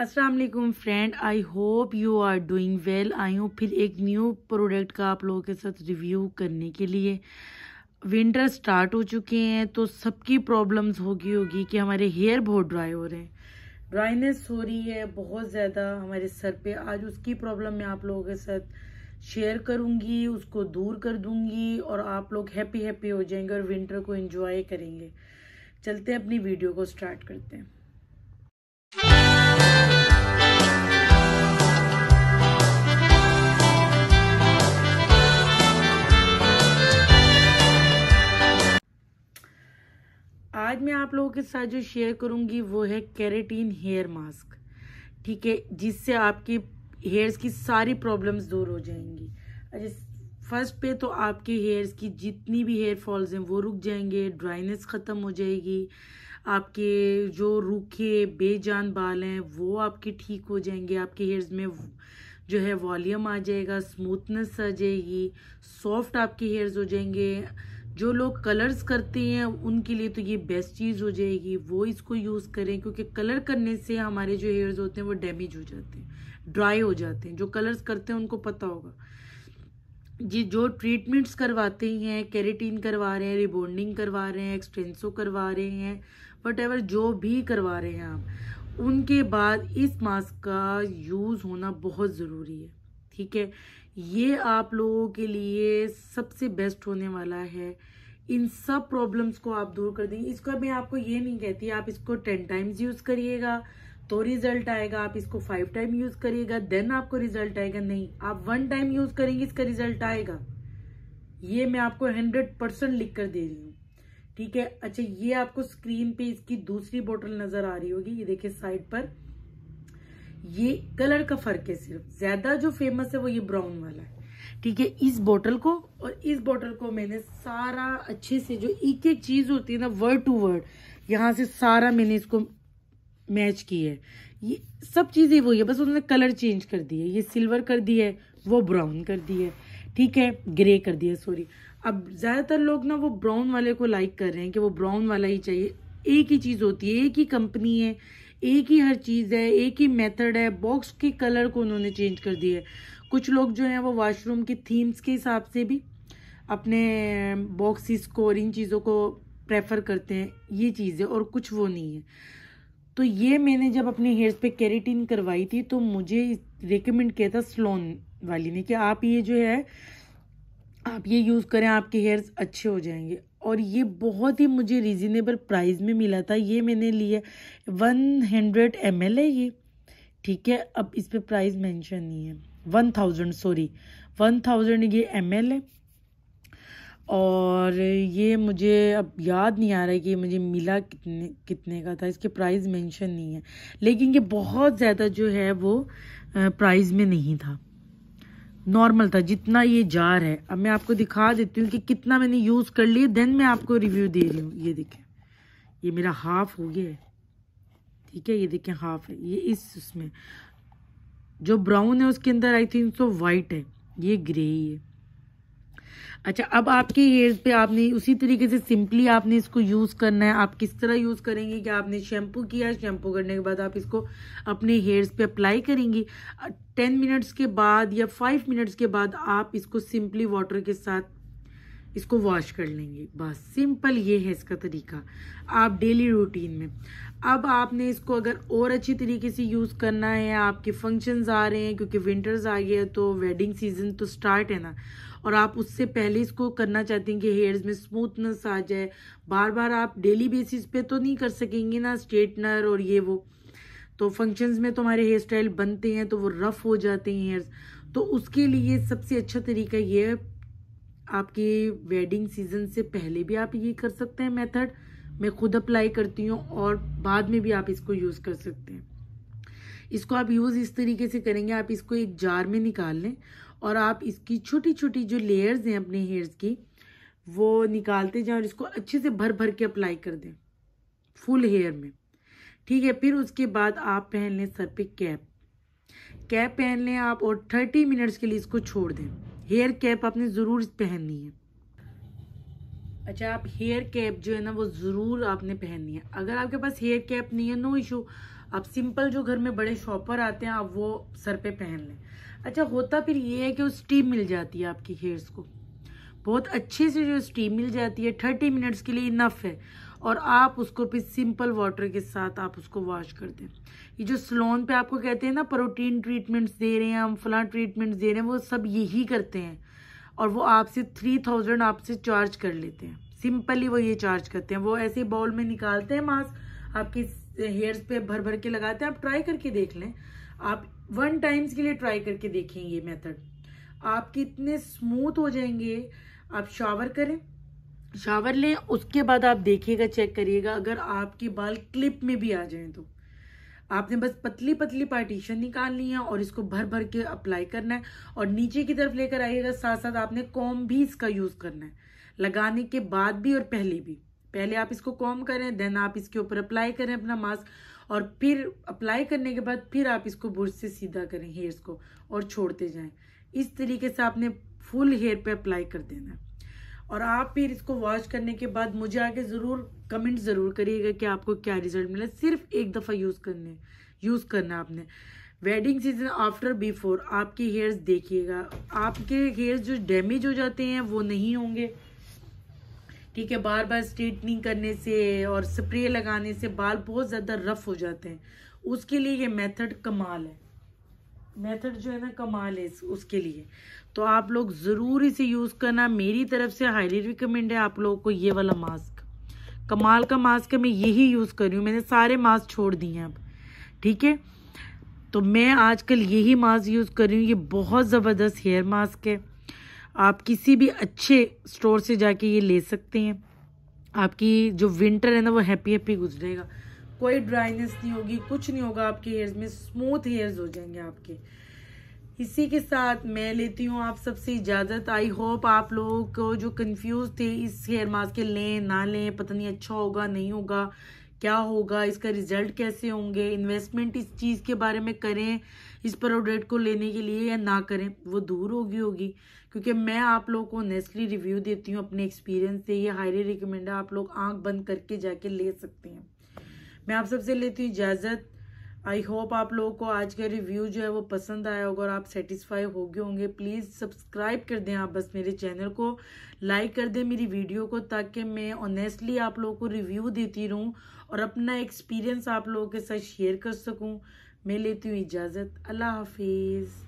अस्सलाम वालेकुम friend I hope you are doing well आई हूँ फिर एक न्यू प्रोडक्ट का आप लोगों के साथ रिव्यू करने के लिए विंटर स्टार्ट हो चुके हैं तो सबकी प्रॉब्लम्स होगी होगी कि हमारे हेयर बहुत ड्राई हो रहे हैं ड्राइनेस हो रही है बहुत ज़्यादा हमारे सर पे आज उसकी प्रॉब्लम मैं आप लोगों के साथ शेयर करूँगी उसको दूर कर दूँगी और आप लोग हैप्पी हैप्पी हो जाएंगे और विंटर को इन्जॉय करेंगे चलते अपनी वीडियो को स्टार्ट करते हैं मैं आप लोगों के साथ जो शेयर करूंगी वो है कैरेटीन हेयर मास्क ठीक है जिससे आपकी हेयर्स की सारी प्रॉब्लम्स दूर हो जाएंगी अच्छा फर्स्ट पे तो आपके हेयर्स की जितनी भी हेयर फॉल्स हैं वो रुक जाएंगे ड्राइनेस ख़त्म हो जाएगी आपके जो रूखे बेजान बाल हैं वो आपके ठीक हो जाएंगे आपके हेयर्स में जो है वॉल्यूम आ जाएगा स्मूथनेस आ जाएगी सॉफ्ट आपके हेयर्स हो जाएंगे जो लोग कलर्स करते हैं उनके लिए तो ये बेस्ट चीज़ हो जाएगी वो इसको यूज़ करें क्योंकि कलर करने से हमारे जो हेयर्स होते हैं वो डैमेज हो जाते हैं ड्राई हो जाते हैं जो कलर्स करते हैं उनको पता होगा जी जो ट्रीटमेंट्स करवाते हैं कैरेटीन करवा रहे हैं रिबोंडिंग करवा रहे हैं एक्सटेंसो करवा रहे हैं वट एवर जो भी करवा रहे हैं आप उनके बाद इस मास्क का यूज़ होना बहुत ज़रूरी है ठीक है ये आप लोगों के लिए सबसे बेस्ट होने वाला है इन सब प्रॉब्लम्स को आप दूर कर देंगे इसको मैं आपको ये नहीं कहती आप इसको टेन टाइम्स यूज करिएगा तो रिजल्ट आएगा आप इसको फाइव टाइम यूज करिएगा देन आपको रिजल्ट आएगा नहीं आप वन टाइम यूज करेंगे इसका रिजल्ट आएगा ये मैं आपको हंड्रेड परसेंट लिख कर दे रही हूँ ठीक है अच्छा ये आपको स्क्रीन पे इसकी दूसरी बोतल नजर आ रही होगी ये देखिए साइड पर ये कलर का फर्क है सिर्फ ज्यादा जो फेमस है वो ये ब्राउन वाला है ठीक है इस बोतल को और इस बोतल को मैंने सारा अच्छे से जो एक एक चीज होती है ना वर्ड टू वर्ड यहाँ से सारा मैंने इसको मैच की है ये सब चीज़ें वही है बस उन्होंने कलर चेंज कर दिया ये सिल्वर कर दिया है वो ब्राउन कर दिया है ठीक है ग्रे कर दिया सॉरी अब ज़्यादातर लोग ना वो ब्राउन वाले को लाइक कर रहे हैं कि वो ब्राउन वाला ही चाहिए एक ही चीज़ होती है एक ही कंपनी है एक ही हर चीज़ है एक ही मेथड है बॉक्स के कलर को उन्होंने चेंज कर दिया है कुछ लोग जो हैं वो वॉशरूम की थीम्स के हिसाब से भी अपने बॉक्सिस को और इन चीज़ों को प्रेफर करते हैं ये चीज़ें और कुछ वो नहीं है तो ये मैंने जब अपने हेयर्स पे कैरेटीन करवाई थी तो मुझे रिकमेंड किया था स्लोन वाली ने कि आप ये जो है आप ये यूज़ करें आपके हेयर्स अच्छे हो जाएंगे और ये बहुत ही मुझे रिजनेबल प्राइस में मिला था ये मैंने लिया वन हंड्रेड एम है ये ठीक है अब इस पर प्राइस मेंशन नहीं है one thousand sorry one thousand ये एम है और ये मुझे अब याद नहीं आ रहा है कि मुझे मिला कितने कितने का था इसके प्राइस मेंशन नहीं है लेकिन ये बहुत ज़्यादा जो है वो प्राइस में नहीं था नॉर्मल था जितना ये जार है अब मैं आपको दिखा देती हूँ कि कितना मैंने यूज़ कर लिया देन मैं आपको रिव्यू दे रही हूँ ये देखें ये मेरा हाफ हो गया है ठीक है ये देखें हाफ है ये इस उसमें जो ब्राउन है उसके अंदर आई थिंक सो वाइट है ये ग्रे ही है अच्छा अब आपके हेयर्स पे आपने उसी तरीके से सिंपली आपने इसको यूज़ करना है आप किस तरह यूज़ करेंगे कि आपने शैम्पू किया शैम्पू करने के बाद आप इसको अपने हेयर्स पे अप्लाई करेंगी टेन मिनट्स के बाद या फाइव मिनट्स के बाद आप इसको सिंपली वाटर के साथ इसको वॉश कर लेंगे बस सिंपल ये है इसका तरीका आप डेली रूटीन में अब आपने इसको अगर और अच्छी तरीके से यूज़ करना है आपके फंक्शंस आ रहे हैं क्योंकि विंटर्स आ गया तो वेडिंग सीजन तो स्टार्ट है ना और आप उससे पहले इसको करना चाहते हैं कि हेयर्स में स्मूथनेस आ जाए बार बार आप डेली बेसिस पे तो नहीं कर सकेंगे ना स्ट्रेटनर और ये वो तो फंक्शंस में तो हमारे हेयर स्टाइल बनते हैं तो वो रफ़ हो जाते हैं हेयर्स तो उसके लिए सबसे अच्छा तरीका ये है आपके वेडिंग सीजन से पहले भी आप ये कर सकते हैं मेथड मैं खुद अप्लाई करती हूँ और बाद में भी आप इसको यूज़ कर सकते हैं इसको आप यूज़ इस तरीके से करेंगे आप इसको एक जार में निकाल लें और आप इसकी छोटी छोटी जो लेयर्स हैं अपने हेयर्स की वो निकालते जाएं और इसको अच्छे से भर भर के अप्लाई कर दें फुल हेयर में ठीक है फिर उसके बाद आप पहन लें सर पे कैप कैप पहन लें आप और थर्टी मिनट्स के लिए इसको छोड़ दें हेयर कैप आपने ज़रूर पहननी है अच्छा आप हेयर कैप जो है ना वो ज़रूर आपने पहननी है अगर आपके पास हेयर कैप नहीं है नो इशू आप सिंपल जो घर में बड़े शॉपर आते हैं आप वो सर पे पहन लें अच्छा होता फिर ये है कि वो स्टीम मिल जाती है आपकी हेयर्स को बहुत अच्छे से जो स्टीम मिल जाती है थर्टी मिनट्स के लिए इनफ है और आप उसको फिर सिंपल वाटर के साथ आप उसको वॉश कर दें ये जो स्लोन पे आपको कहते हैं ना प्रोटीन ट्रीटमेंट्स दे रहे हैं हम फला ट्रीटमेंट्स दे रहे हैं वो सब यही करते हैं और वो आपसे थ्री थाउजेंड आपसे चार्ज कर लेते हैं सिंपली वो ये चार्ज करते हैं वो ऐसे बाउल में निकालते हैं मास्क आपकी हेयर्स पे भर भर के लगाते हैं आप ट्राई करके देख लें आप वन टाइम्स के लिए ट्राई करके देखें ये मेथड आपके इतने स्मूथ हो जाएंगे आप शावर करें शावर लें उसके बाद आप देखिएगा चेक करिएगा अगर आपके बाल क्लिप में भी आ जाएं तो आपने बस पतली पतली पार्टीशन निकालनी है और इसको भर भर के अप्लाई करना है और नीचे की तरफ लेकर आइएगा साथ साथ आपने कॉम भी इसका यूज़ करना है लगाने के बाद भी और पहले भी पहले आप इसको कॉम करें देन आप इसके ऊपर अप्लाई करें अपना मास्क और फिर अप्लाई करने के बाद फिर आप इसको ब्रश से सीधा करें हेयर्स को और छोड़ते जाएं इस तरीके से आपने फुल हेयर पे अप्लाई कर देना और आप फिर इसको वॉश करने के बाद मुझे आके ज़रूर कमेंट ज़रूर करिएगा कि आपको क्या रिजल्ट मिला सिर्फ एक दफ़ा यूज़ करने यूज़ करना आपने वेडिंग सीजन आफ्टर बिफोर आपके हेयर्स देखिएगा आपके हेयर्स जो डैमेज हो जाते हैं वो नहीं होंगे ठीक है बार बार स्ट्रेटनिंग करने से और स्प्रे लगाने से बाल बहुत ज़्यादा रफ हो जाते हैं उसके लिए ये मेथड कमाल है मेथड जो है ना कमाल है उसके लिए तो आप लोग ज़रूर इसे यूज़ करना मेरी तरफ से हाईली रिकमेंड है आप लोगों को ये वाला मास्क कमाल का मास्क है मैं यही यूज़ कर रही हूँ मैंने सारे मास्क छोड़ दिए हैं अब ठीक है तो मैं आजकल यही मास्क यूज़ कर रही हूँ ये बहुत ज़बरदस्त हेयर मास्क है आप किसी भी अच्छे स्टोर से जाके ये ले सकते हैं आपकी जो विंटर है ना वो हैप्पी हैप्पी गुजरेगा कोई ड्राइनेस नहीं होगी कुछ नहीं होगा आपके हेयर्स में स्मूथ हेयर्स हो जाएंगे आपके इसी के साथ मैं लेती हूँ आप सबसे इजाज़त आई होप आप लोगों को जो कंफ्यूज थे इस हेयर मास्क के लें ना लें पता नहीं अच्छा होगा नहीं होगा क्या होगा इसका रिजल्ट कैसे होंगे इन्वेस्टमेंट इस चीज़ के बारे में करें इस प्रोडक्ट को लेने के लिए या ना करें वो दूर होगी होगी क्योंकि मैं आप लोगों को नेस्टली रिव्यू देती हूँ अपने एक्सपीरियंस से ये हाईली रिकमेंड है आप लोग आंख बंद करके जाके ले सकते हैं मैं आप सबसे लेती हूँ इजाज़त आई होप आप लोगों को आज का रिव्यू जो है वो पसंद आया होगा और आप सेटिस्फाई हो गए होंगे प्लीज़ सब्सक्राइब कर दें आप बस मेरे चैनल को लाइक कर दें मेरी वीडियो को ताकि मैं ऑनेस्टली आप लोगों को रिव्यू देती रहूं और अपना एक्सपीरियंस आप लोगों के साथ शेयर कर सकूं मैं लेती हूँ इजाज़त अल्लाह हाफिज़